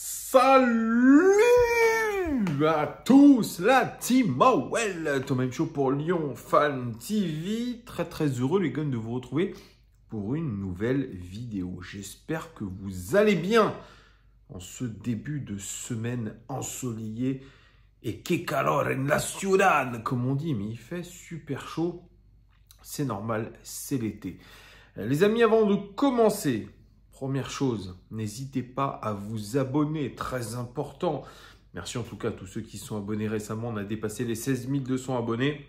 Salut à tous, la team Mawel, Thomas Show pour Lyon Fan TV. Très très heureux les gars de vous retrouver pour une nouvelle vidéo. J'espère que vous allez bien en ce début de semaine ensoleillée et que calor en la ciudad, comme on dit, mais il fait super chaud. C'est normal, c'est l'été. Les amis, avant de commencer, Première chose, n'hésitez pas à vous abonner, très important. Merci en tout cas à tous ceux qui sont abonnés récemment. On a dépassé les 16 200 abonnés.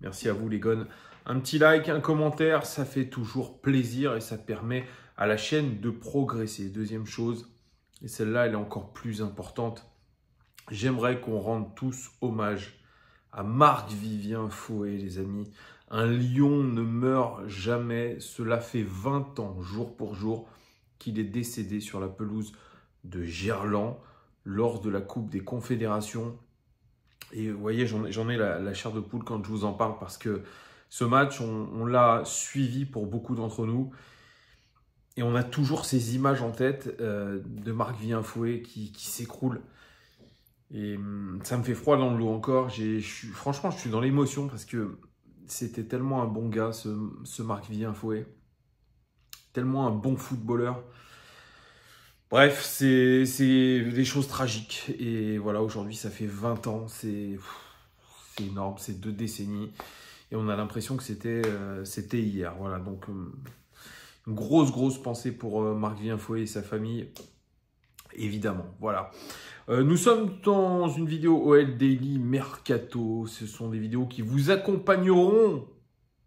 Merci à vous les gones. Un petit like, un commentaire, ça fait toujours plaisir et ça permet à la chaîne de progresser. Deuxième chose, et celle-là, elle est encore plus importante. J'aimerais qu'on rende tous hommage à Marc Vivien Fouet, les amis, un lion ne meurt jamais. Cela fait 20 ans, jour pour jour, qu'il est décédé sur la pelouse de Gerland lors de la Coupe des Confédérations. Et vous voyez, j'en ai la, chair de poule quand je vous en parle parce que ce match, on, l'a suivi pour beaucoup d'entre nous. Et on a toujours ces images en tête euh, de Marc Vienfouet qui, qui s'écroule. Et hum, ça me fait froid dans le dos encore. Franchement, je suis dans l'émotion parce que c'était tellement un bon gars, ce, Marc Vivien Fouet. Tellement un bon footballeur. Bref, c'est des choses tragiques. Et voilà, aujourd'hui, ça fait 20 ans. C'est énorme, c'est deux décennies. Et on a l'impression que c'était euh, hier. Voilà, donc euh, une grosse, grosse pensée pour euh, Marc Marc fouet et sa famille, évidemment. Voilà. Euh, nous sommes dans une vidéo OL Daily Mercato. Ce sont des vidéos qui vous accompagneront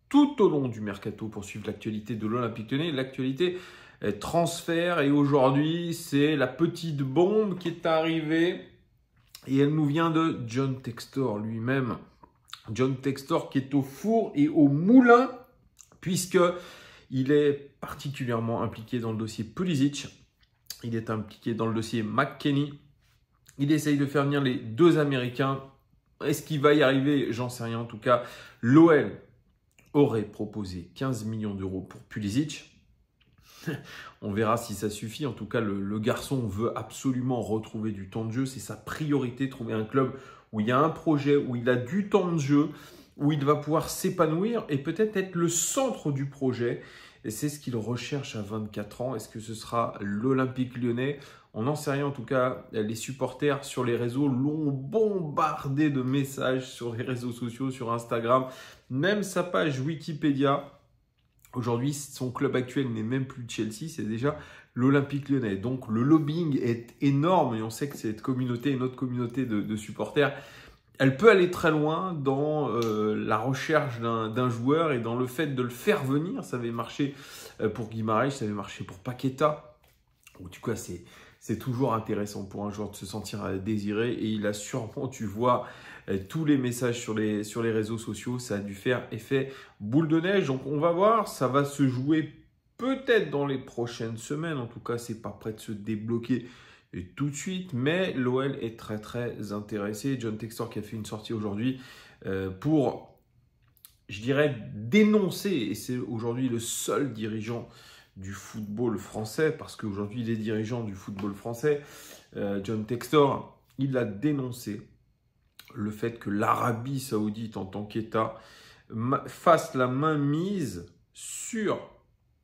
tout au long du Mercato pour suivre l'actualité de l'Olympique Lyonnais, l'actualité euh, transfert. Et aujourd'hui, c'est la petite bombe qui est arrivée et elle nous vient de John Textor lui-même. John Textor qui est au four et au moulin puisque il est particulièrement impliqué dans le dossier Pulisic. Il est impliqué dans le dossier McKenny il essaye de faire venir les deux Américains. Est-ce qu'il va y arriver J'en sais rien. En tout cas, l'OL aurait proposé 15 millions d'euros pour Pulisic. On verra si ça suffit. En tout cas, le, le garçon veut absolument retrouver du temps de jeu. C'est sa priorité, trouver un club où il y a un projet, où il a du temps de jeu, où il va pouvoir s'épanouir et peut-être être le centre du projet. Et c'est ce qu'il recherche à 24 ans. Est-ce que ce sera l'Olympique lyonnais On n'en sait rien. En tout cas, les supporters sur les réseaux l'ont bombardé de messages sur les réseaux sociaux, sur Instagram, même sa page Wikipédia. Aujourd'hui, son club actuel n'est même plus Chelsea, c'est déjà l'Olympique lyonnais. Donc le lobbying est énorme et on sait que cette communauté, notre communauté de supporters, elle peut aller très loin dans euh, la recherche d'un joueur et dans le fait de le faire venir. Ça avait marché euh, pour Guimaraes, ça avait marché pour Paqueta. En tout cas, c'est toujours intéressant pour un joueur de se sentir euh, désiré et il a sûrement, tu vois, tous les messages sur les, sur les réseaux sociaux, ça a dû faire effet boule de neige. Donc on va voir, ça va se jouer peut-être dans les prochaines semaines, en tout cas c'est pas prêt de se débloquer et tout de suite, mais l'OL est très très intéressé. John Textor qui a fait une sortie aujourd'hui euh, pour, je dirais, dénoncer, et c'est aujourd'hui le seul dirigeant du football français, parce qu'aujourd'hui les dirigeants du football français, euh, John Textor, il a dénoncé le fait que l'Arabie saoudite en tant qu'État fasse la mainmise sur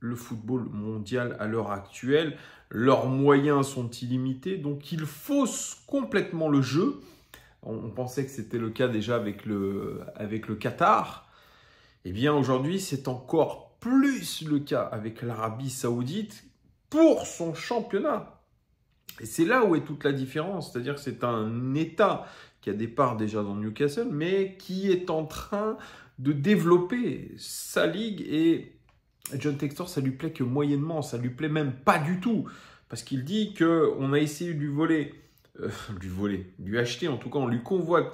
le football mondial à l'heure actuelle. Leurs moyens sont illimités, donc ils faussent complètement le jeu. On, pensait que c'était le cas déjà avec le, avec le Qatar. Eh bien aujourd'hui, c'est encore plus le cas avec l'Arabie saoudite pour son championnat. Et c'est là où est toute la différence, c'est-à-dire que c'est un État qui a des parts déjà dans Newcastle, mais qui est en train de développer sa ligue et John Textor, ça lui plaît que moyennement, ça lui plaît même pas du tout, parce qu'il dit que on a essayé de lui voler, Du euh, lui voler, lui acheter, en tout cas, on lui convoite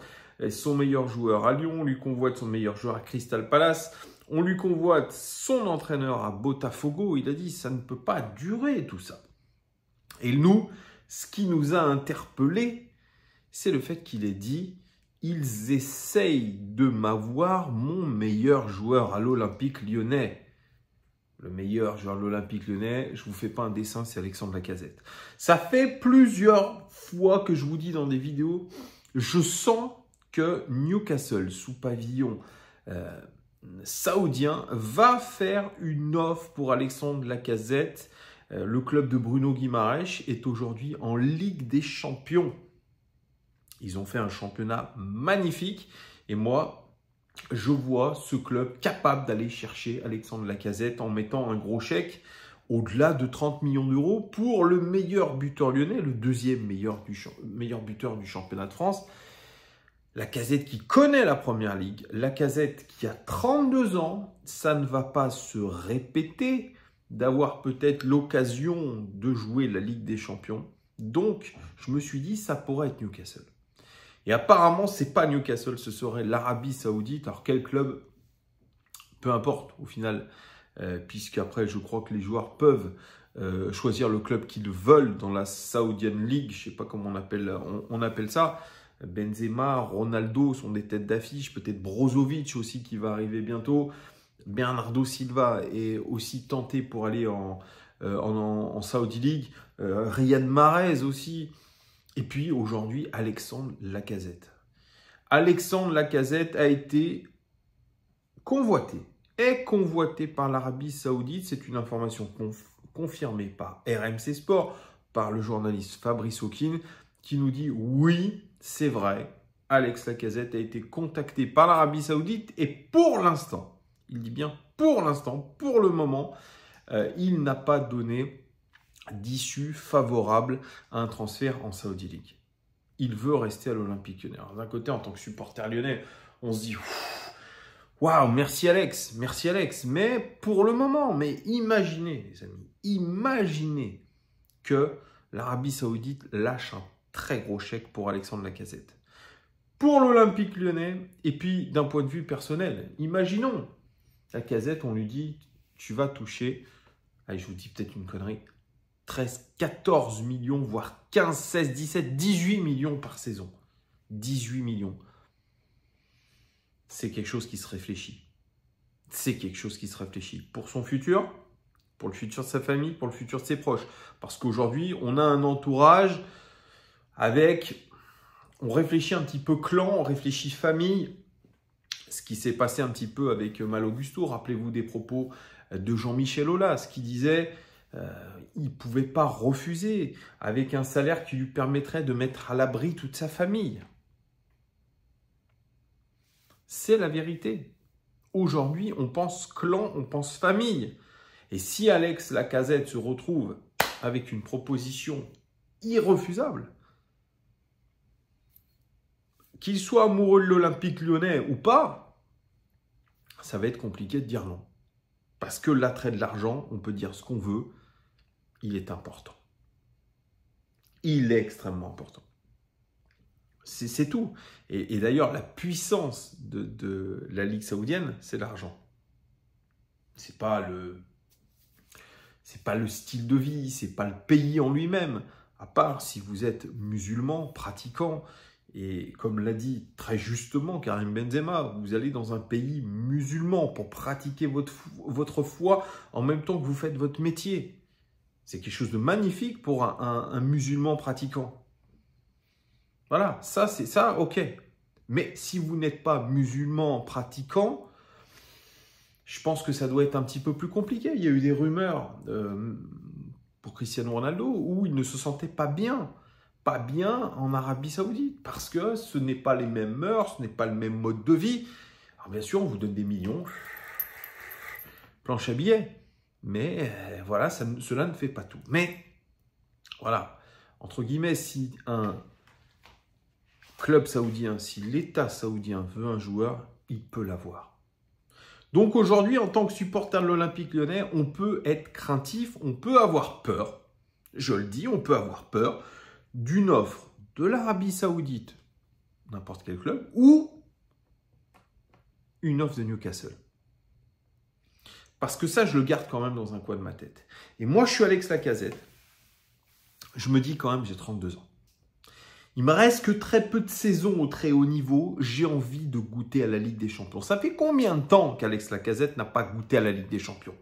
son meilleur joueur à Lyon, on lui convoite son meilleur joueur à Crystal Palace, on lui convoite son entraîneur à Botafogo. Il a dit, ça ne peut pas durer tout ça. Et nous, ce qui nous a interpellés, c'est le fait qu'il ait dit, ils essayent de m'avoir mon meilleur joueur à l'Olympique lyonnais le meilleur joueur de l'Olympique lyonnais, je vous fais pas un dessin, c'est Alexandre Lacazette. Ça fait plusieurs fois que je vous dis dans des vidéos, je sens que Newcastle, sous pavillon euh, saoudien, va faire une offre pour Alexandre Lacazette. Euh, le club de Bruno Guimaraes est aujourd'hui en Ligue des Champions. Ils ont fait un championnat magnifique et moi, je vois ce club capable d'aller chercher Alexandre Lacazette en mettant un gros chèque au-delà de 30 millions d'euros pour le meilleur buteur lyonnais, le deuxième meilleur, buteur du championnat de France. Lacazette qui connaît la première ligue, la qui a 32 ans, ça ne va pas se répéter d'avoir peut-être l'occasion de jouer la Ligue des Champions. Donc, je me suis dit, ça pourrait être Newcastle. Et apparemment, c'est pas Newcastle, ce serait l'Arabie Saoudite. Alors quel club Peu importe au final, euh, puisque après je crois que les joueurs peuvent euh, choisir le club qu'ils veulent dans la Saoudienne League. Je sais pas comment on appelle, on, ça. Benzema, Ronaldo sont des têtes d'affiche. Peut-être Brozovic aussi qui va arriver bientôt. Bernardo Silva est aussi tenté pour aller en, euh, en, Saudi League. Euh, Riyad aussi. Et puis aujourd'hui, Alexandre Lacazette. Alexandre Lacazette a été convoité, est convoité par l'Arabie Saoudite. C'est une information confirmée par RMC Sport, par le journaliste Fabrice Hawking, qui nous dit oui, c'est vrai, Alex Lacazette a été contacté par l'Arabie Saoudite et pour l'instant, il dit bien pour l'instant, pour le moment, euh, il n'a pas donné d'issue favorable à un transfert en Saudi League. Il veut rester à l'Olympique lyonnais. D'un côté, en tant que supporter lyonnais, on se dit Waouh, merci Alex, merci Alex. Mais pour le moment, mais imaginez, les amis, imaginez que l'Arabie Saoudite lâche un très gros chèque pour Alexandre Lacazette. Pour l'Olympique lyonnais, et puis d'un point de vue personnel, imaginons, Lacazette, on lui dit Tu vas toucher, allez, ah, je vous dis peut-être une connerie, 13, 14 millions, voire 15, 16, 17, 18 millions par saison. 18 millions. C'est quelque chose qui se réfléchit. C'est quelque chose qui se réfléchit. Pour son futur, pour le futur de sa famille, pour le futur de ses proches. Parce qu'aujourd'hui, on a un entourage avec... On réfléchit un petit peu clan, on réfléchit famille. Ce qui s'est passé un petit peu avec euh, Mal Augusto, rappelez-vous des propos de Jean-Michel Aulas qui disait euh, il ne pouvait pas refuser avec un salaire qui lui permettrait de mettre à l'abri toute sa famille. C'est la vérité. Aujourd'hui, on pense clan, on pense famille. Et si Alex Lacazette se retrouve avec une proposition irrefusable, qu'il soit amoureux de l'Olympique lyonnais ou pas, ça va être compliqué de dire non. Parce que l'attrait de l'argent, on peut dire ce qu'on veut, il est important. Il est extrêmement important. C'est tout. Et, d'ailleurs, la puissance de, de la Ligue saoudienne, c'est l'argent. C'est pas le, c'est pas le style de vie, c'est pas le pays en lui-même. À part si vous êtes musulman, pratiquant, et comme l'a dit très justement Karim Benzema, vous allez dans un pays musulman pour pratiquer votre, votre foi en même temps que vous faites votre métier. C'est quelque chose de magnifique pour un, musulman pratiquant. Voilà, ça c'est ça, ok. Mais si vous n'êtes pas musulman pratiquant, je pense que ça doit être un petit peu plus compliqué. Il y a eu des rumeurs euh, pour Cristiano Ronaldo où il ne se sentait pas bien, pas bien en Arabie Saoudite, parce que ce n'est pas les mêmes mœurs, ce n'est pas le même mode de vie. Alors bien sûr, on vous donne des millions, planche à billets. Mais euh, voilà, cela ne fait pas tout. Mais voilà, entre guillemets, si un club saoudien, si l'État saoudien veut un joueur, il peut l'avoir. Donc aujourd'hui, en tant que supporter de l'Olympique lyonnais, on peut être craintif, on peut avoir peur, je le dis, on peut avoir peur d'une offre de l'Arabie saoudite, n'importe quel club, ou une offre de Newcastle. Parce que ça, je le garde quand même dans un coin de ma tête. Et moi, je suis Alex Lacazette. Je me dis quand même, j'ai 32 ans. Il me reste que très peu de saisons au très haut niveau. J'ai envie de goûter à la Ligue des Champions. Ça fait combien de temps qu'Alex Lacazette n'a pas goûté à la Ligue des Champions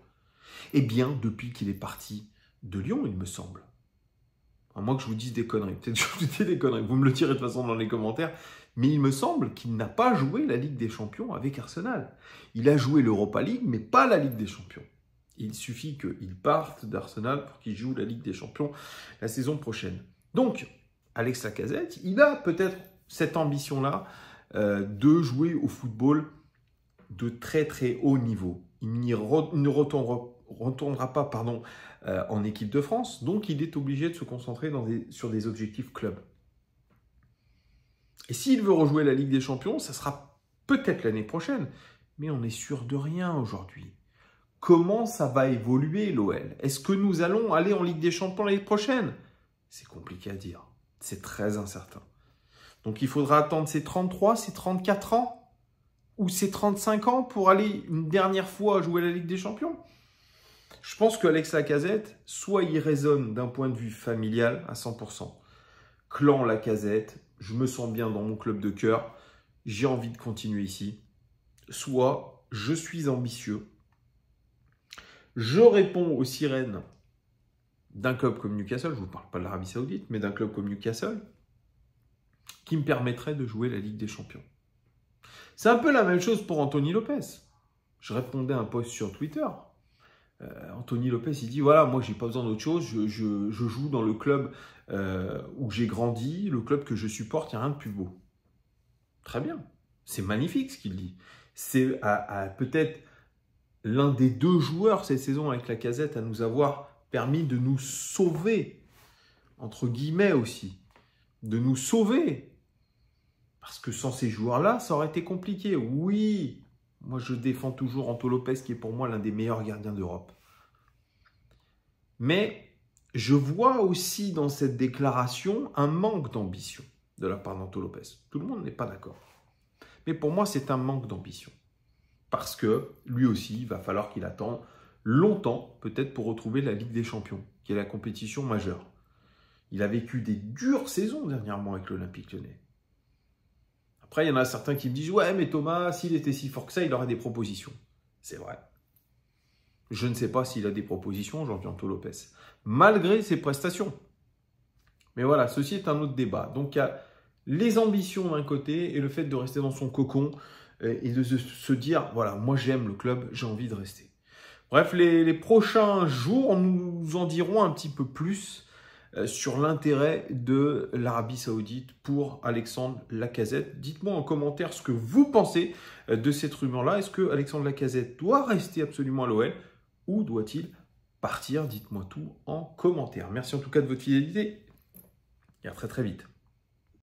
Eh bien, depuis qu'il est parti de Lyon, il me semble. À moins que je vous dise des conneries. Peut-être que je vous dis des conneries. Vous me le direz de toute façon dans les commentaires. Mais il me semble qu'il n'a pas joué la Ligue des Champions avec Arsenal. Il a joué l'Europa League, mais pas la Ligue des Champions. Il suffit qu'il parte d'Arsenal pour qu'il joue la Ligue des Champions la saison prochaine. Donc, Alex Lacazette, il a peut-être cette ambition-là euh, de jouer au football de très très haut niveau. Il, ne retourne ne retournera pas pardon, euh, en équipe de France, donc il est obligé de se concentrer sur des objectifs club. Et s'il veut rejouer la Ligue des Champions, ça sera peut-être l'année prochaine, mais on est sûr de rien aujourd'hui. Comment ça va évoluer l'OL Est-ce que nous allons aller en Ligue des Champions l'année prochaine C'est compliqué à dire. C'est très incertain. Donc il faudra attendre ses 33, ses 34 ans ou ses 35 ans pour aller une dernière fois jouer la Ligue des Champions je pense qu'Alex Lacazette, soit il résonne d'un point de vue familial à 100%. Clan Lacazette, je me sens bien dans mon club de cœur, j'ai envie de continuer ici. Soit je suis ambitieux, je réponds aux sirènes d'un club comme Newcastle, je ne vous parle pas de l'Arabie Saoudite, mais d'un club comme Newcastle, qui me permettrait de jouer la Ligue des Champions. C'est un peu la même chose pour Anthony Lopez. Je répondais à un post sur Twitter euh, Anthony Lopez, il dit voilà, moi j'ai pas besoin d'autre chose, je, je, joue dans le club euh, où j'ai grandi, le club que je supporte, il n'y a rien de plus beau. Très bien, c'est magnifique ce qu'il dit. C'est peut-être l'un des deux joueurs cette saison avec la casette à nous avoir permis de nous sauver, entre guillemets aussi, de nous sauver. Parce que sans ces joueurs-là, ça aurait été compliqué. Oui, moi, je défends toujours Anto Lopez, qui est pour moi l'un des meilleurs gardiens d'Europe. Mais je vois aussi dans cette déclaration un manque d'ambition de la part d'Anto Lopez. Tout le monde n'est pas d'accord. Mais pour moi, c'est un manque d'ambition. Parce que lui aussi, il va falloir qu'il attend longtemps, peut-être pour retrouver la Ligue des Champions, qui est la compétition majeure. Il a vécu des dures saisons dernièrement avec l'Olympique lyonnais. Après, il y en a certains qui me disent Ouais, mais Thomas, s'il était si fort que ça, il aurait des propositions. C'est vrai. Je ne sais pas s'il a des propositions, Jean-Pierre Lopez, malgré ses prestations. Mais voilà, ceci est un autre débat. Donc, il y a les ambitions d'un côté et le fait de rester dans son cocon et de se dire Voilà, moi j'aime le club, j'ai envie de rester. Bref, les, les, prochains jours nous en dirons un petit peu plus euh, sur l'intérêt de l'Arabie Saoudite pour Alexandre Lacazette. Dites-moi en commentaire ce que vous pensez euh, de cette rumeur-là. Est-ce que Alexandre Lacazette doit rester absolument à l'OL ou doit-il partir Dites-moi tout en commentaire. Merci en tout cas de votre fidélité et à très très vite.